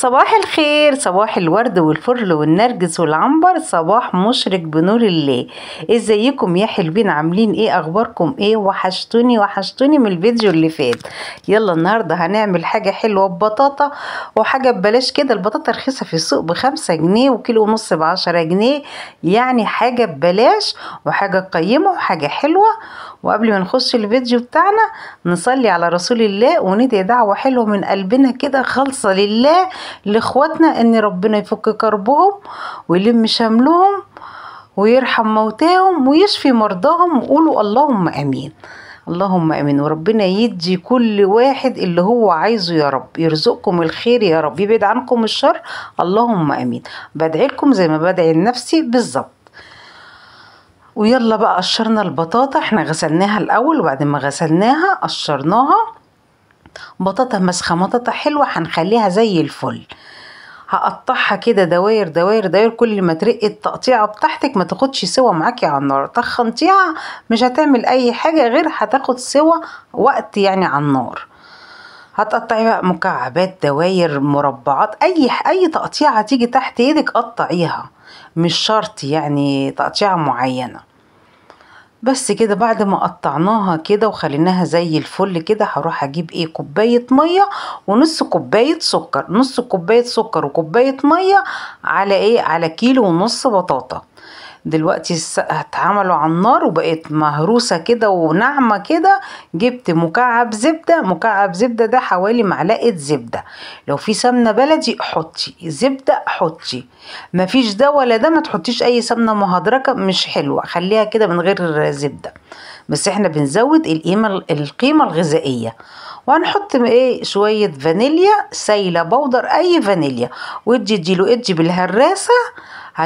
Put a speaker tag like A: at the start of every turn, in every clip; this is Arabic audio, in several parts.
A: صباح الخير صباح الورد والفرل والنرجس والعنبر صباح مشرق بنور الله ازيكم يا حلوين عاملين ايه اخباركم ايه وحشتوني وحشتوني من الفيديو اللي فات يلا النهارده هنعمل حاجه حلوه ببطاطا وحاجه ببلاش كده البطاطا رخيصه في السوق بخمسة جنيه وكيلو ونص بعشرة جنيه يعني حاجه ببلاش وحاجه قيمه وحاجه حلوه وقبل ما نخش الفيديو بتاعنا نصلي على رسول الله وندعي دعوة حلوة من قلبنا كده خالصة لله لاخواتنا ان ربنا يفك كربهم ويلم شملهم ويرحم موتاهم ويشفي مرضاهم وقولوا اللهم امين اللهم امين وربنا يدي كل واحد اللي هو عايزه يا رب يرزقكم الخير يا رب يبعد عنكم الشر اللهم امين بدعي لكم زي ما بدعي لنفسي بالظبط ويلا بقى قشرنا البطاطا احنا غسلناها الاول وبعد ما غسلناها قشرناها بطاطا مسخه بطاطا حلوه هنخليها زي الفل هقطعها كده دواير دواير دواير كل ما ترقي التقطيعه بتاعتك ما تاخدش سوا معاكي على النار تخنتيها مش هتعمل اي حاجه غير هتاخد سوا وقت يعني على النار هتقطعي بقى مكعبات دواير مربعات اي اي تقطيعه تيجي تحت ايدك قطعيها مش شرط يعني تقطيعه معينه بس كده بعد ما قطعناها كده وخليناها زي الفل كده هروح اجيب ايه كوبايه ميه ونص كوبايه سكر نص كوبايه سكر وكوبايه ميه على ايه على كيلو ونص بطاطا دلوقتي اتعملوا على النار وبقت مهروسة كده وناعمة كده جبت مكعب زبدة مكعب زبدة ده حوالي معلقة زبدة لو في سمنة بلدي حطي زبدة حطي مفيش ده ولا ده ما تحطيش اي سمنة مهدركه مش حلوة خليها كده من غير زبدة بس احنا بنزود القيمة القيمة الغذائية وهنحط ايه شوية فانيليا سايلة بودر اي فانيليا وادي اديله ادي بالهراسة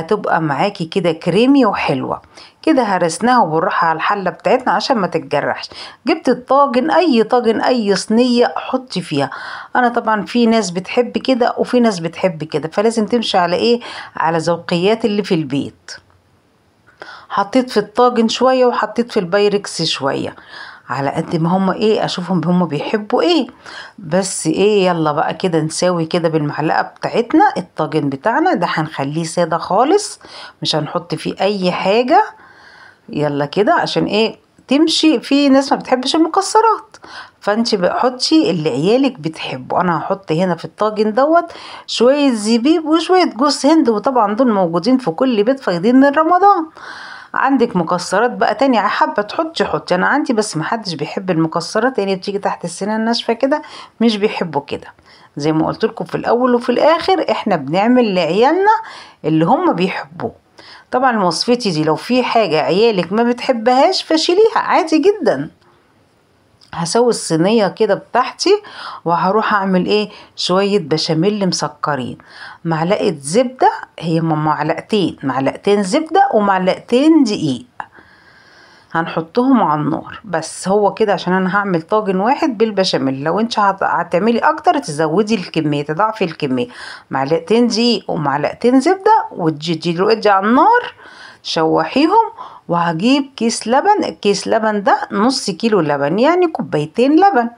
A: هتبقى معاكي كده كريمي وحلوة كده هرسناها وبنروح على الحلة بتاعتنا عشان ما تتجرحش جبت الطاجن اي طاجن اي صينية حطي فيها انا طبعا في ناس بتحب كده وفي ناس بتحب كده فلازم تمشي على ايه على ذوقيات اللي في البيت حطيت في الطاجن شوية وحطيت في البايركس شوية على قد ما هم ايه اشوفهم هم بيحبوا ايه بس ايه يلا بقى كده نساوي كده بالمعلقه بتاعتنا الطاجن بتاعنا ده هنخليه ساده خالص مش هنحط فيه اي حاجه يلا كده عشان ايه تمشي في ناس ما بتحبش المكسرات فانت حطي اللي عيالك بتحبه انا هحط هنا في الطاجن دوت شويه زبيب وشويه جوز هند وطبعا دول موجودين في كل بيت فايدين من رمضان عندك مكسرات بقى تاني حابه تحطي حطي انا عندي بس محدش بيحب المكسرات يعني بتيجي تحت السنان الناشفة كده مش بيحبوا كده زي ما قلت لكم في الاول وفي الاخر احنا بنعمل لعيالنا اللي هم بيحبوه طبعا وصفتي دي لو في حاجة عيالك ما بتحبهاش فشيليها عادي جدا هسوي الصينية كده بتاعتي وهروح اعمل ايه شوية بشاميل مسكرين معلقة زبدة هي معلقتين معلقتين زبدة ومعلقتين دقيق هنحطهم على النار بس هو كده عشان انا هعمل طاجن واحد بالبشاميل لو انت هتعملي اكتر تزودي الكميه تضعفي الكميه معلقتين دقيق ومعلقتين زبده وتجي على النار شوحيهم وهجيب كيس لبن كيس لبن ده نص كيلو لبن يعني كوبايتين لبن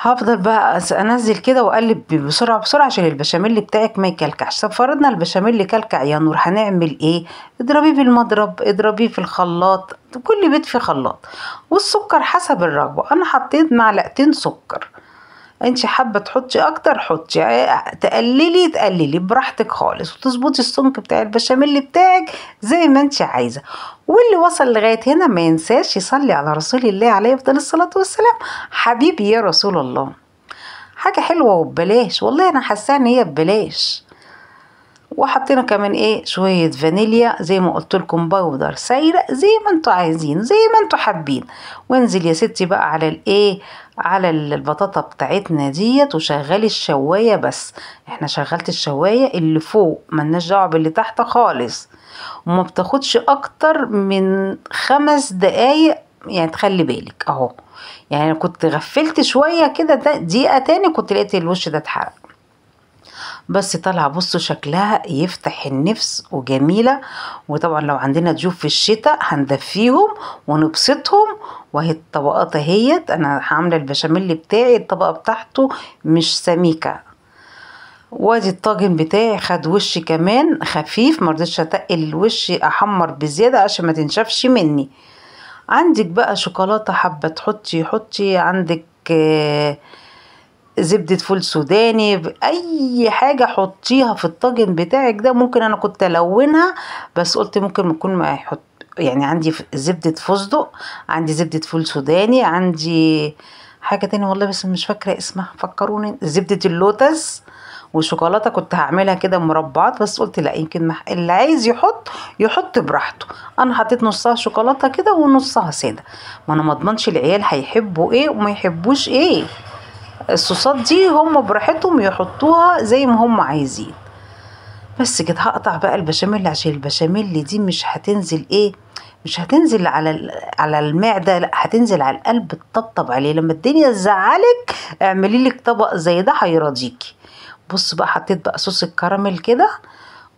A: هفضل بقى انزل كده واقلب بسرعه بسرعه عشان البشاميل بتاعك ما يكلكعش طب فرضنا البشاميل كلكع يا نور هنعمل ايه اضربيه بالمضرب اضربيه في الخلاط كل بيت في خلاط والسكر حسب الرغبه انا حطيت معلقتين سكر انت حابه تحطي اكتر حطي آه، تقللي تقللي براحتك خالص وتظبطي السمك بتاع البشاميل بتاعك زي ما انت عايزه واللي وصل لغايه هنا ما ينساش يصلي على رسول الله عليه افضل الصلاه والسلام حبيبي يا رسول الله حاجه حلوه وببلاش والله انا حاسه ان هي ببلاش وحطينا كمان ايه شويه فانيليا زي ما قلت لكم بودر سايله زي ما انتوا عايزين زي ما انتوا حابين وانزل يا ستي بقى على الايه على البطاطا بتاعتنا ديت وشغلي الشوايه بس احنا شغلت الشوايه اللي فوق ملناش دعوه باللي تحت خالص وما بتاخدش اكتر من خمس دقايق يعني تخلي بالك اهو يعني كنت غفلت شويه كده دقيقه تاني كنت لقيت الوش ده اتحرق بس طالعه بصوا شكلها يفتح النفس وجميله وطبعا لو عندنا ضيوف في الشتاء هندفيهم ونبسطهم وهي الطبقات اهيت انا عامله البشاميل بتاعي الطبقه بتاعته مش سميكه وادي الطاجن بتاعي خد وش كمان خفيف مرضتش اتقل وشي احمر بزياده عشان ما تنشفش مني عندك بقى شوكولاته حابه تحطي حطي عندك آه زبدة فول سوداني أي حاجة حطيها في الطاجن بتاعك ده ممكن أنا كنت ألونها بس قلت ممكن يكون ما يحط يعني عندي زبدة فستق عندي زبدة فول سوداني عندي حاجة تاني والله بس مش فاكرة اسمها فكروني زبدة اللوتس وشوكولاته كنت هعملها كده مربعات بس قلت لا يمكن ما اللي عايز يحط يحط براحته انا حطيت نصها شوكولاته كده ونصها ساده ما انا ما اضمنش العيال هيحبوا ايه وما يحبوش ايه الصوصات دي هم براحتهم يحطوها زي ما هم عايزين بس كده هقطع بقى البشاميل عشان البشاميل دي مش هتنزل ايه مش هتنزل على على المعده لا هتنزل على القلب تطبطب عليه لما الدنيا تزعلك اعملي لك طبق زي ده هيراضيكي بص بقى حطيت بقى صوص الكراميل كده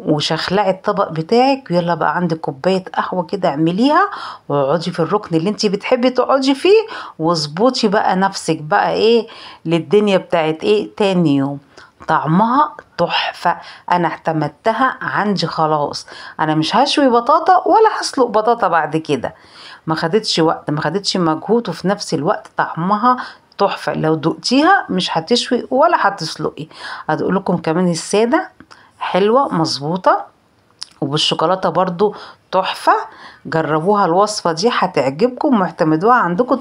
A: وشخلعي الطبق بتاعك ويلا بقى عندك كوبايه قهوه كده اعمليها واقعدي في الركن اللي انت بتحبي تقعدي فيه واظبطي بقى نفسك بقى ايه للدنيا بتاعت ايه تاني يوم طعمها تحفة أنا اعتمدتها عندي خلاص أنا مش هشوي بطاطا ولا هسلق بطاطا بعد كده ما خدتش وقت ما خدتش مجهود وفي نفس الوقت طعمها تحفة لو دقتيها مش هتشوي ولا هتسلقي هتقول لكم كمان السادة حلوة مظبوطة وبالشوكولاتة برضو تحفة جربوها الوصفة دي هتعجبكم واعتمدوها عندكم